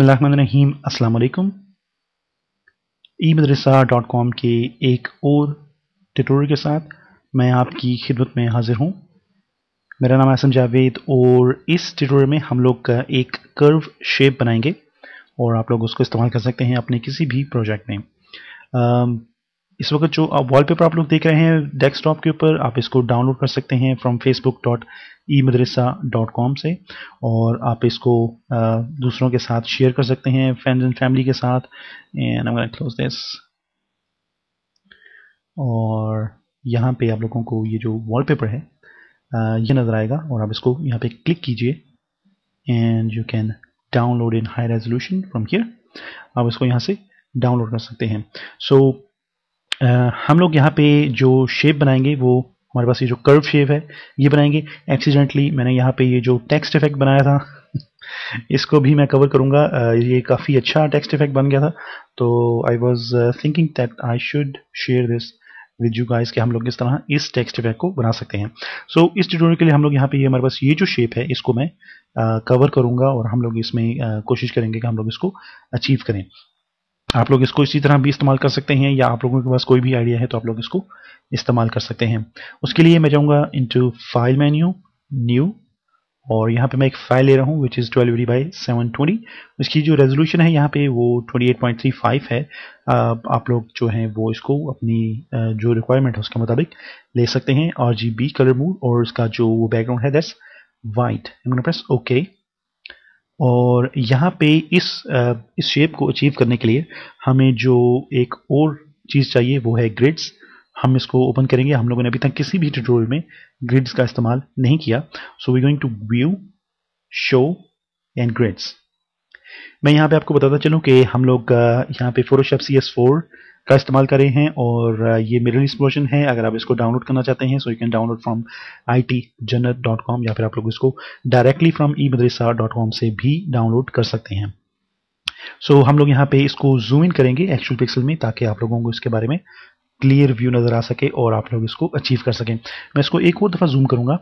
बसमीम अल्लाम ई Madrasa dot com के एक और ट्यूटोरियल के साथ मैं आपकी खिदमत में हाजिर हूँ मेरा नाम आसम जावेद और इस ट्यूटोरियल में हम लोग का एक कर्व शेप बनाएंगे और आप लोग उसको इस्तेमाल कर सकते हैं अपने किसी भी प्रोजेक्ट में इस वक्त जो वॉलपेपर आप लोग देख रहे हैं डेस्कटॉप के ऊपर आप इसको डाउनलोड कर सकते हैं from Facebook dot e Madrasa dot com से और आप इसको दूसरों के साथ शेयर कर सकते हैं फ्रेंड्स एंड फैमिली के साथ एंड आई क्लोज दिस और यहाँ पे आप लोगों को ये जो वॉलपेपर है ये नज़र आएगा और आप इसको यहाँ पे क्लिक कीजिए and you can download in high resolution from here आप इसको यहाँ से डाउनलोड कर सकते हैं सो so, हम लोग यहाँ पे जो शेप बनाएंगे वो हमारे पास ये जो कर्व शेप है ये बनाएंगे एक्सीडेंटली मैंने यहाँ पे ये जो टेक्स्ट इफेक्ट बनाया था इसको भी मैं कवर करूँगा ये काफ़ी अच्छा टेक्स्ट इफेक्ट बन गया था तो I was thinking that I should share this with you guys के हम लोग इस तरह इस टेक्स्ट इफेक्ट को बना सकते हैं सो so, इस ट्यूटोरियल के लिए हम लोग यहाँ पे ये हमारे पास ये जो शेप है इसको मैं कवर करूँगा और हम लोग इसमें कोशिश करेंगे कि हम लोग इसको अचीव करें आप लोग इसको इसी तरह भी इस्तेमाल कर सकते हैं या आप लोगों के पास कोई भी आइडिया है तो आप लोग इसको इस्तेमाल कर सकते हैं उसके लिए मैं जाऊँगा इंटू फाइल मेन्यू न्यू और यहाँ पे मैं एक फाइल ले रहा हूँ which is twelve D by seven twenty इसकी जो रेजोल्यूशन है यहाँ पे वो twenty eight point three five है आप लोग जो है वो इसको अपनी जो रिक्वायरमेंट है उसके मुताबिक ले सकते हैं R G B colour mode और इसका जो बैकग्राउंड है दैट्स वाइट प्रेस ओके और यहाँ पे इस इस शेप को अचीव करने के लिए हमें जो एक और चीज़ चाहिए वो है ग्रिड्स हम इसको ओपन करेंगे हम लोगों ने अभी तक किसी भी ट्यूटोरियल में ग्रिड्स का इस्तेमाल नहीं किया so we going to view show and grids मैं यहाँ पे आपको बताता चलूँ कि हम लोग यहाँ पे फोटोशॉप सी एस फोर का इस्तेमाल करें हैं और ये मेरे लिस्ट वर्जन है अगर आप इसको डाउनलोड करना चाहते हैं so you can download from I T dot com या फिर आप लोग इसको directly from e dot com से भी डाउनलोड कर सकते हैं सो so, हम लोग यहाँ पे इसको जूम इन करेंगे एक्चुअल पिक्सल में ताकि आप लोगों को इसके बारे में क्लियर व्यू नज़र आ सके और आप लोग इसको अचीव कर सकें मैं इसको एक और दफ़ा जूम करूँगा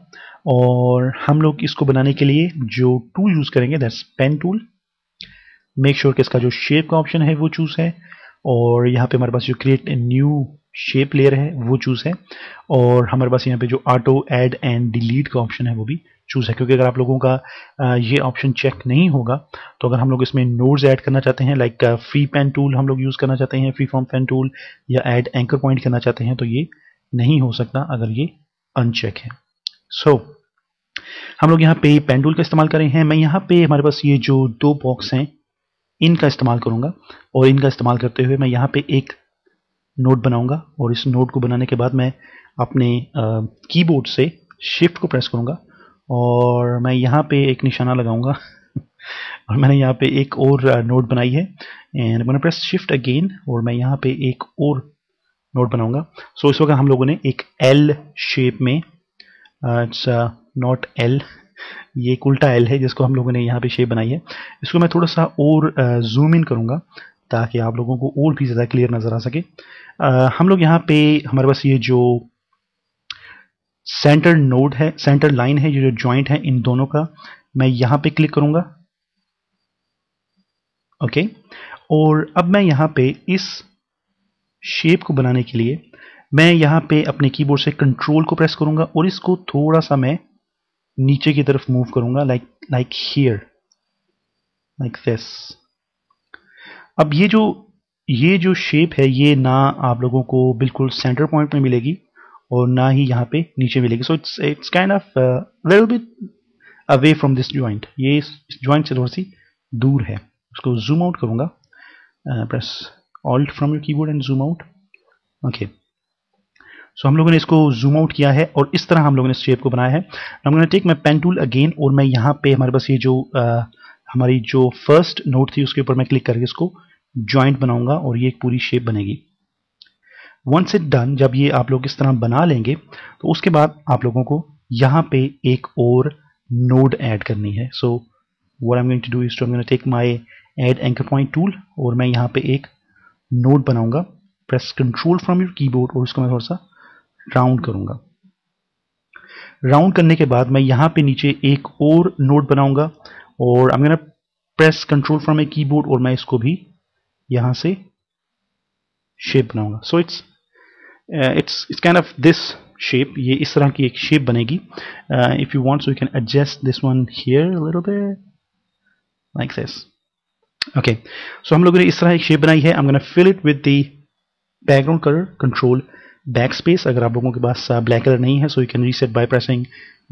और हम लोग इसको बनाने के लिए जो टूल यूज़ करेंगे that's pen tool make sure कि इसका जो शेप का ऑप्शन है वो चूज़ है और यहाँ पे हमारे पास जो create a new shape layer है वो चूज़ है और हमारे पास यहाँ पे जो ऑटो ऐड एंड डिलीट का ऑप्शन है वो भी चूज़ है क्योंकि अगर आप लोगों का ये ऑप्शन चेक नहीं होगा तो अगर हम लोग इसमें नोड्स ऐड करना चाहते हैं लाइक फ्री पेन टूल हम लोग यूज़ करना चाहते हैं फ्री फॉर्म पेन टूल या एड एंकर पॉइंट करना चाहते हैं तो ये नहीं हो सकता अगर ये अनचेक है सो so, हम लोग यहाँ पे पेन टूल का इस्तेमाल करें हैं मैं यहाँ पे हमारे पास ये जो दो बॉक्स हैं इनका इस्तेमाल करूँगा और इनका इस्तेमाल करते हुए मैं यहाँ पे एक नोट बनाऊँगा और इस नोट को बनाने के बाद मैं अपने कीबोर्ड से शिफ्ट को प्रेस करूँगा और मैं यहाँ पे एक निशाना लगाऊँगा और मैंने यहाँ पे एक और नोट बनाई है एंड मैंने प्रेस शिफ्ट अगेन और मैं यहाँ पे एक और नोट बनाऊँगा सो so, इस वक्त हम लोगों ने एक एल शेप में इट्स नॉट एल ये एक उल्टा एल है जिसको हम लोगों ने यहाँ पे शेप बनाई है इसको मैं थोड़ा सा और जूम इन करूँगा ताकि आप लोगों को और भी ज़्यादा क्लियर नज़र आ सके आ, हम लोग यहाँ पे हमारे पास ये जो सेंटर नोड है सेंटर लाइन है ये जो जॉइंट है इन दोनों का मैं यहाँ पे क्लिक करूँगा ओके और अब मैं यहाँ पे इस शेप को बनाने के लिए मैं यहाँ पे अपने कीबोर्ड से कंट्रोल को प्रेस करूँगा और इसको थोड़ा सा मैं नीचे की तरफ मूव करूंगा like like here like this अब ये जो ये जो शेप है ये ना आप लोगों को बिल्कुल सेंटर पॉइंट में मिलेगी और ना ही यहाँ पे नीचे मिलेगी so it's it's kind of little bit away from this joint ये इस ज्वाइंट से थोड़ी सी दूर है उसको जूम आउट करूंगा press alt from your keyboard and zoom out okay okay. So so, हम लोगों ने इसको जूम आउट किया है और इस तरह हम लोगों ने इस शेप को बनाया है हम लोगों टेक मैं पेन टूल अगेन और मैं यहाँ पे हमारे पास ये जो आ, हमारी जो फर्स्ट नोट थी उसके ऊपर मैं क्लिक करके इसको ज्वाइंट बनाऊंगा और ये एक पूरी शेप बनेगी वंस इट डन जब ये आप लोग इस तरह बना लेंगे तो उसके बाद आप लोगों को यहाँ पे एक और नोड ऐड करनी है so what am going to do is to I'm going to take my add और मैं यहाँ पे एक नोड बनाऊंगा press control from your keyboard और इसको मैं थोड़ा सा राउंड करूंगा राउंड करने के बाद मैं यहां पे नीचे एक और नोट बनाऊंगा और I am press control from a keyboard और मैं इसको भी यहां से शेप बनाऊंगा so it's it's it's kind of this shape ये इस तरह की एक शेप बनेगी if you want so you can adjust this one here little bit like this okay so हम लोगों ने इस तरह एक शेप बनाई है I am gonna fill it with the background colour control back space अगर आप लोगों के पास ब्लैक uh, कलर नहीं है so you can reset by pressing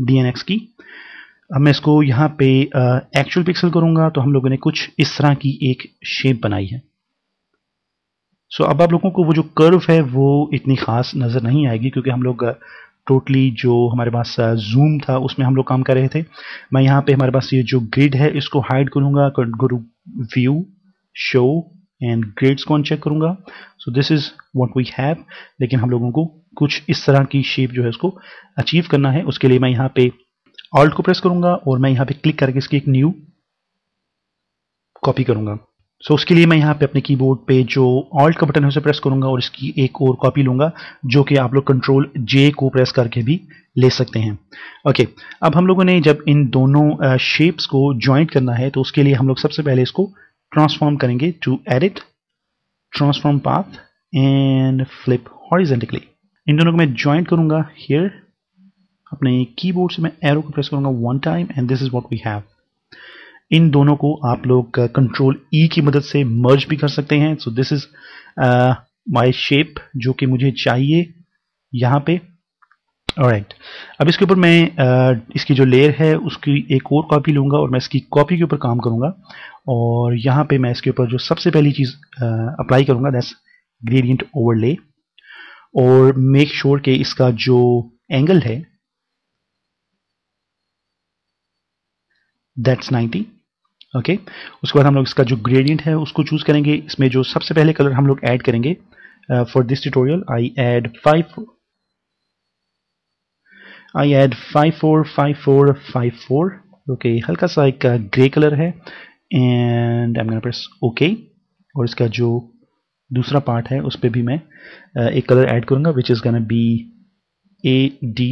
D and X key अब मैं इसको यहाँ पे एक्चुअल पिक्सल करूंगा तो हम लोगों ने कुछ इस तरह की एक शेप बनाई है सो so, अब आप लोगों को वो जो कर्व है वो इतनी ख़ास नज़र नहीं आएगी क्योंकि हम लोग टोटली uh, जो हमारे पास जूम uh, था उसमें हम लोग काम कर रहे थे मैं यहाँ पे हमारे पास ये जो ग्रिड है इसको हाइड करूंगा go to view show and grids कौन चेक करूंगा so this is what we have लेकिन हम लोगों को कुछ इस तरह की शेप जो है उसको अचीव करना है उसके लिए मैं यहाँ पे ऑल्ट को प्रेस करूंगा और मैं यहाँ पे क्लिक करके इसकी एक न्यू कॉपी करूंगा सो so, उसके लिए मैं यहाँ पे अपने कीबोर्ड पे जो ऑल्ट का बटन है उसे प्रेस करूंगा और इसकी एक और कॉपी लूंगा जो कि आप लोग कंट्रोल जे को प्रेस करके भी ले सकते हैं ओके okay, अब हम लोगों ने जब इन दोनों शेप्स को ज्वाइंट करना है तो उसके लिए हम लोग सबसे पहले इसको ट्रांसफॉर्म करेंगे to edit transform path and flip horizontally इन दोनों को मैं ज्वाइंट करूंगा हियर अपने कीबोर्ड से मैं एरो को प्रेस करूंगा one time and this is what we have इन दोनों को आप लोग कंट्रोल uh, ई e की मदद से मर्ज भी कर सकते हैं so this is my shape जो कि मुझे चाहिए यहां पे राइट right. अब इसके ऊपर मैं uh, इसकी जो लेयर है उसकी एक और कॉपी लूंगा और मैं इसकी कॉपी के ऊपर काम करूंगा और यहाँ पे मैं इसके ऊपर जो सबसे पहली चीज़ अप्लाई करूंगा दैट्स ग्रेडियंट ओवरले और मेक श्योर sure इसका जो एंगल है दैट्स 90 ओके okay? उसके बाद हम लोग इसका जो ग्रेडियंट है उसको चूज़ करेंगे इसमें जो सबसे पहले कलर हम लोग ऐड करेंगे for this tutorial I add five I add five four five four five four okay हल्का सा एक ग्रे कलर है and I am press okay और इसका जो दूसरा पार्ट है उस पर भी मैं एक कलर ऐड करूँगा which is gonna be A D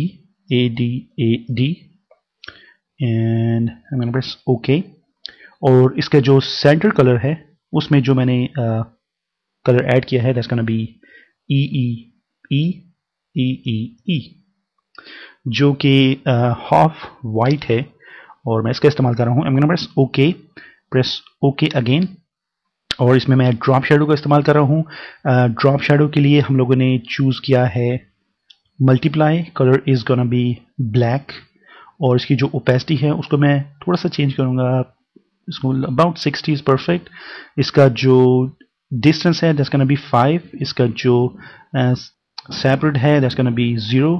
A D A D and I am press okay और इसका जो सेंटर कलर है उसमें जो मैंने कलर ऐड किया है that's gonna be E E E E E E जो कि हाफ वाइट है और मैं इसका इस्तेमाल कर रहा हूँ am press okay okay. Press okay again और इसमें मैं ड्रॉप शेडो का इस्तेमाल कर रहा हूँ ड्रॉप शेडो के लिए हम लोगों ने चूज़ किया है multiply colour is gonna be black और इसकी जो ओपेसिटी है उसको मैं थोड़ा सा चेंज करूँगा इसको अबाउट सिक्सटी इज़ परफेक्ट इसका जो डिस्टेंस है दैट्स गोना बी फाइव इसका जो सेपरेट uh, है दैट्स गोना बी ज़ीरो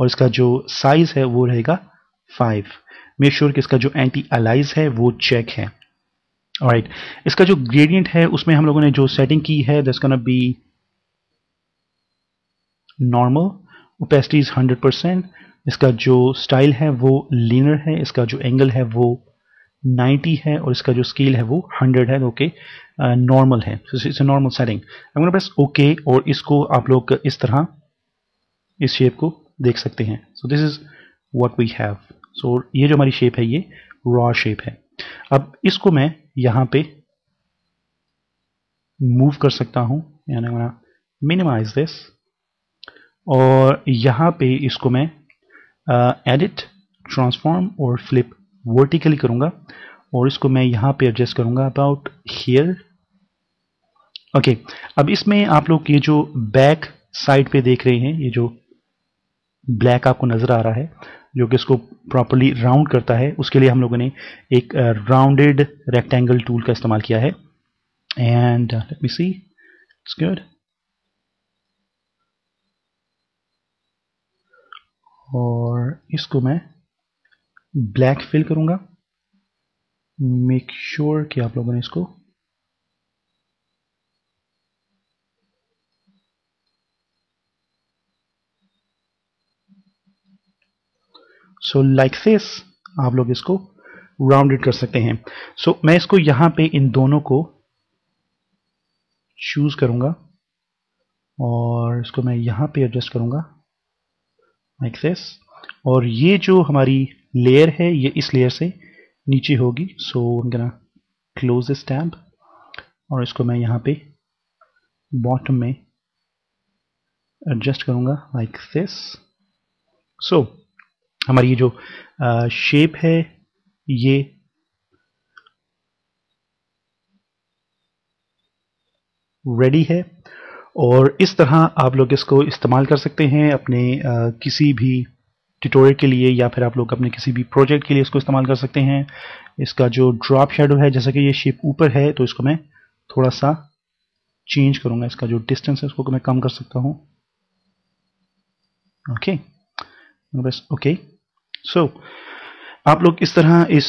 और इसका जो साइज़ है वो रहेगा फाइव मेक श्योर कि इसका जो एंटी अलाइज है वो चेक है राइट right. इसका जो ग्रेडियंट है उसमें हम लोगों ने जो सेटिंग की है this can be normal opacities hundred percent इसका जो स्टाइल है वो लीनर है इसका जो एंगल है वो 90 है और इसका जो स्केल है वो 100 है ओके नॉर्मल uh, है it's normal setting press okay और इसको आप लोग इस तरह इस शेप को देख सकते हैं so this is what we have so so, ये जो हमारी शेप है ये रॉ शेप है अब इसको मैं यहाँ पे मूव कर सकता हूँ यानी मैं मिनिमाइज दिस और यहाँ पे इसको मैं एडिट ट्रांसफॉर्म और फ्लिप वर्टिकली करूँगा और इसको मैं यहाँ पे एडजस्ट करूँगा अबाउट हेयर ओके अब इसमें आप लोग ये जो बैक साइड पे देख रहे हैं ये जो ब्लैक आपको नज़र आ रहा है जो कि इसको प्रॉपरली राउंड करता है उसके लिए हम लोगों ने एक राउंडेड रेक्टेंगल टूल का इस्तेमाल किया है and let me see it's good और इसको मैं ब्लैक फिल करूंगा मेक श्योर sure कि आप लोगों ने इसको सो लाइक सेस आप लोग इसको राउंडेड कर सकते हैं सो so, मैं इसको यहां पे इन दोनों को चूज़ करूंगा और इसको मैं यहां पे एडजस्ट करूंगा लाइक सेस और ये जो हमारी लेयर है ये इस लेयर से नीचे होगी सो ना क्लोज दिस स्टैम्प और इसको मैं यहां पे बॉटम में एडजस्ट करूंगा लाइक दिस सो हमारी ये जो शेप है ये रेडी है और इस तरह आप लोग इसको इस्तेमाल कर सकते हैं अपने किसी भी ट्यूटोरियल के लिए या फिर आप लोग अपने किसी भी प्रोजेक्ट के लिए इसको इस्तेमाल कर सकते हैं इसका जो ड्रॉप शेडो है जैसा कि ये शेप ऊपर है तो इसको मैं थोड़ा सा चेंज करूंगा इसका जो डिस्टेंस है उसको मैं कम कर सकता हूँ ओके okay. बस ओके सो आप लोग इस तरह इस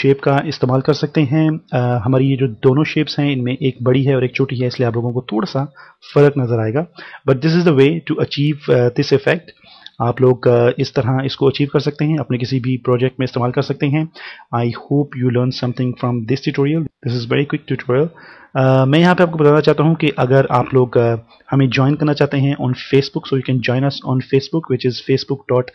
शेप का इस्तेमाल कर सकते हैं आ, हमारी ये जो दोनों शेप्स हैं इनमें एक बड़ी है और एक छोटी है इसलिए आप लोगों को थोड़ा सा फ़र्क नज़र आएगा but this is the way to achieve this effect आप लोग इस तरह इसको अचीव कर सकते हैं अपने किसी भी प्रोजेक्ट में इस्तेमाल कर सकते हैं I hope you learn something from this tutorial this is very quick tutorial मैं यहाँ पे आपको बताना चाहता हूँ कि अगर आप लोग uh, हमें ज्वाइन करना चाहते हैं on Facebook so you can join us on Facebook which is Facebook dot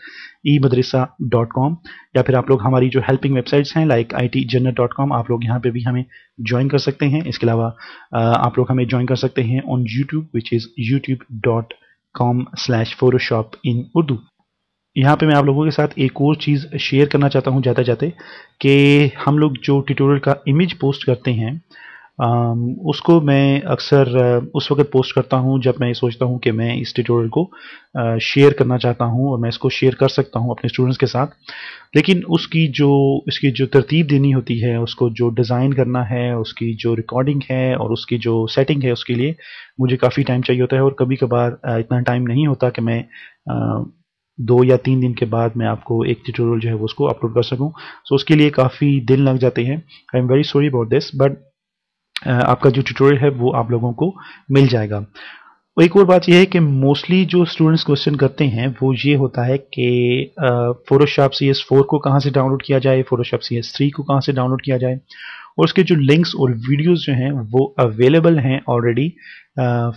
e Madrasa dot com या फिर आप लोग हमारी जो हेल्पिंग वेबसाइट्स हैं like I T genre dot com आप लोग यहाँ पे भी हमें ज्वाइन कर सकते हैं इसके अलावा uh, आप लोग हमें ज्वाइन कर सकते हैं on YouTube which is YouTube dot com slash Photoshop in Urdu यहाँ पे मैं आप लोगों के साथ एक और चीज़ शेयर करना चाहता हूँ जाते जाते कि हम लोग जो ट्यूटोरियल का इमेज पोस्ट करते हैं Um, उसको मैं अक्सर uh, उस वक्त पोस्ट करता हूँ जब मैं ये सोचता हूँ कि मैं इस ट्यूटोरियल को शेयर uh, करना चाहता हूँ और मैं इसको शेयर कर सकता हूँ अपने स्टूडेंट्स के साथ लेकिन उसकी जो इसकी जो तरतीब देनी होती है उसको जो डिज़ाइन करना है उसकी जो रिकॉर्डिंग है और उसकी जो सेटिंग है उसके लिए मुझे काफ़ी टाइम चाहिए होता है और कभी कभार uh, इतना टाइम नहीं होता कि मैं दो या तीन दिन के बाद मैं आपको एक ट्यूटोरियल जो है वो उसको अपलोड कर सकूं सो so, उसके लिए काफ़ी दिन लग जाते हैं I am very sorry about this but आपका जो ट्यूटोरियल है वो आप लोगों को मिल जाएगा एक और बात यह है कि मोस्टली जो स्टूडेंट्स क्वेश्चन करते हैं वो ये होता है कि फोटोशॉप सी एस फोर को कहाँ से डाउनलोड किया जाए फोटोशॉप सी एस थ्री को कहाँ से डाउनलोड किया जाए और उसके जो लिंक्स और वीडियोस जो हैं वो अवेलेबल हैं ऑलरेडी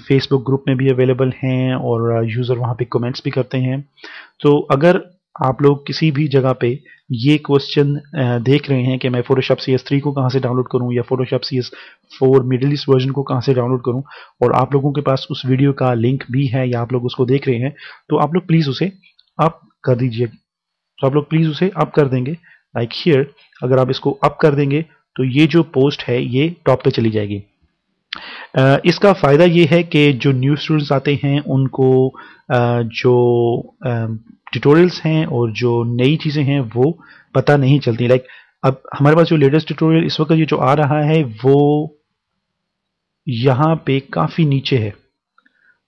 फेसबुक ग्रुप में भी अवेलेबल हैं और यूज़र वहाँ पे कमेंट्स भी करते हैं तो अगर आप लोग किसी भी जगह पे ये क्वेश्चन देख रहे हैं कि मैं फोटोशॉप सी एस थ्री को कहाँ से डाउनलोड करूँ या Photoshop C S four Middle East version को कहाँ से डाउनलोड करूँ और आप लोगों के पास उस वीडियो का लिंक भी है या आप लोग उसको देख रहे हैं तो आप लोग प्लीज़ उसे अप कर दीजिए तो आप लोग प्लीज़ उसे अप कर देंगे लाइक like हियर अगर आप इसको अप कर देंगे तो ये जो पोस्ट है ये टॉप पे चली जाएगी इसका फ़ायदा ये है कि जो न्यू स्टूडेंट्स आते हैं उनको जो ट्यूटोरियल्स हैं और जो नई चीज़ें हैं वो पता नहीं चलती लाइक अब हमारे पास जो लेटेस्ट ट्यूटोरियल इस वक्त ये जो आ रहा है वो यहाँ पे काफ़ी नीचे है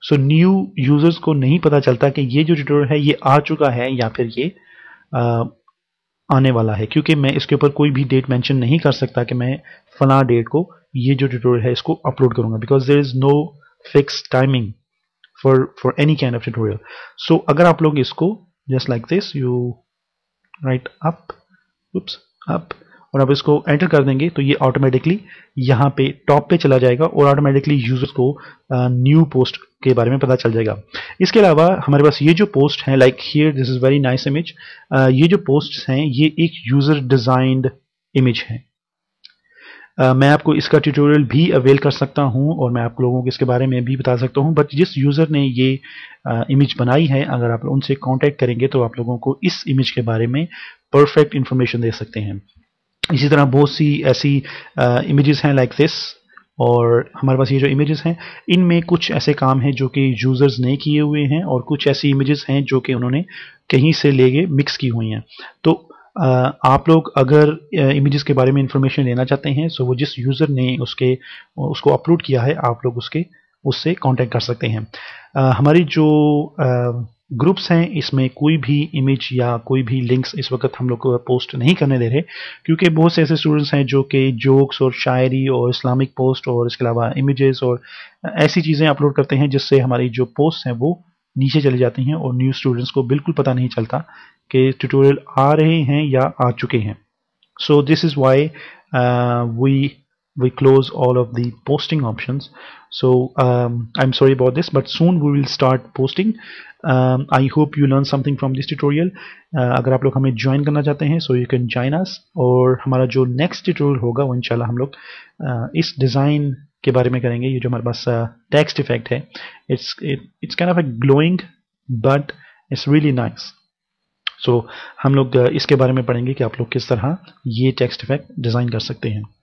सो न्यू यूज़र्स को नहीं पता चलता कि ये जो ट्यूटोरियल है ये आ चुका है या फिर ये आ, आने वाला है क्योंकि मैं इसके ऊपर कोई भी डेट मैंशन नहीं कर सकता कि मैं फला डेट को ये जो ट्यूटोरियल है इसको अपलोड करूंगा because there is no fix timing for for any kind of tutorial so अगर आप लोग इसको just like this you write up oops up और अब इसको एंटर कर देंगे तो ये ऑटोमेटिकली यहाँ पे टॉप पे चला जाएगा और ऑटोमेटिकली यूजर्स को न्यू uh, पोस्ट के बारे में पता चल जाएगा इसके अलावा हमारे पास ये जो पोस्ट हैं like here this is very nice image ये जो पोस्ट हैं ये एक यूज़र डिज़ाइंड इमेज है मैं आपको इसका ट्यूटोरियल भी अवेल कर सकता हूं और मैं आप लोगों को इसके बारे में भी बता सकता हूं बट जिस यूज़र ने ये इमेज बनाई है अगर आप उनसे कांटेक्ट करेंगे तो आप लोगों को इस इमेज के बारे में परफेक्ट इन्फॉर्मेशन दे सकते हैं इसी तरह बहुत सी ऐसी इमेज़ हैं लाइक दिस और हमारे पास ये जो इमेजेस हैं इनमें कुछ ऐसे काम हैं जो कि यूज़र्स ने किए हुए हैं और कुछ ऐसी इमेजेस हैं जो कि उन्होंने कहीं से ले गए मिक्स की हुई हैं तो आप लोग अगर इमेजेस के बारे में इंफॉर्मेशन लेना चाहते हैं सो वो जिस यूज़र ने उसके उसको अपलोड किया है आप लोग उसके उससे कांटेक्ट कर सकते हैं हमारी जो ग्रुप्स हैं इसमें कोई भी इमेज या कोई भी लिंक्स इस वक्त हम लोग को पोस्ट नहीं करने दे रहे क्योंकि बहुत से ऐसे स्टूडेंट्स हैं जो कि जोक्स और शायरी और इस्लामिक पोस्ट और इसके अलावा इमेजेस और ऐसी चीज़ें अपलोड करते हैं जिससे हमारी जो पोस्ट हैं वो नीचे चले जाती हैं और न्यू स्टूडेंट्स को बिल्कुल पता नहीं चलता कि ट्यूटोरियल आ रहे हैं या आ चुके हैं so this is why we we close all of the posting option so I am sorry about this but soon we will start posting I hope you learn something from this tutorial अगर आप लोग हमें ज्वाइन करना चाहते हैं so you can join us और हमारा जो नेक्स्ट ट्यूटोरियल होगा वो इनशाला हम लोग uh, इस डिज़ाइन के बारे में करेंगे ये जो हमारे पास टेक्स्ट uh, इफेक्ट है it's it's kind of a glowing but it's really nice so हम लोग uh, इसके बारे में पढ़ेंगे कि आप लोग किस तरह ये टेक्स्ट इफेक्ट डिज़ाइन कर सकते हैं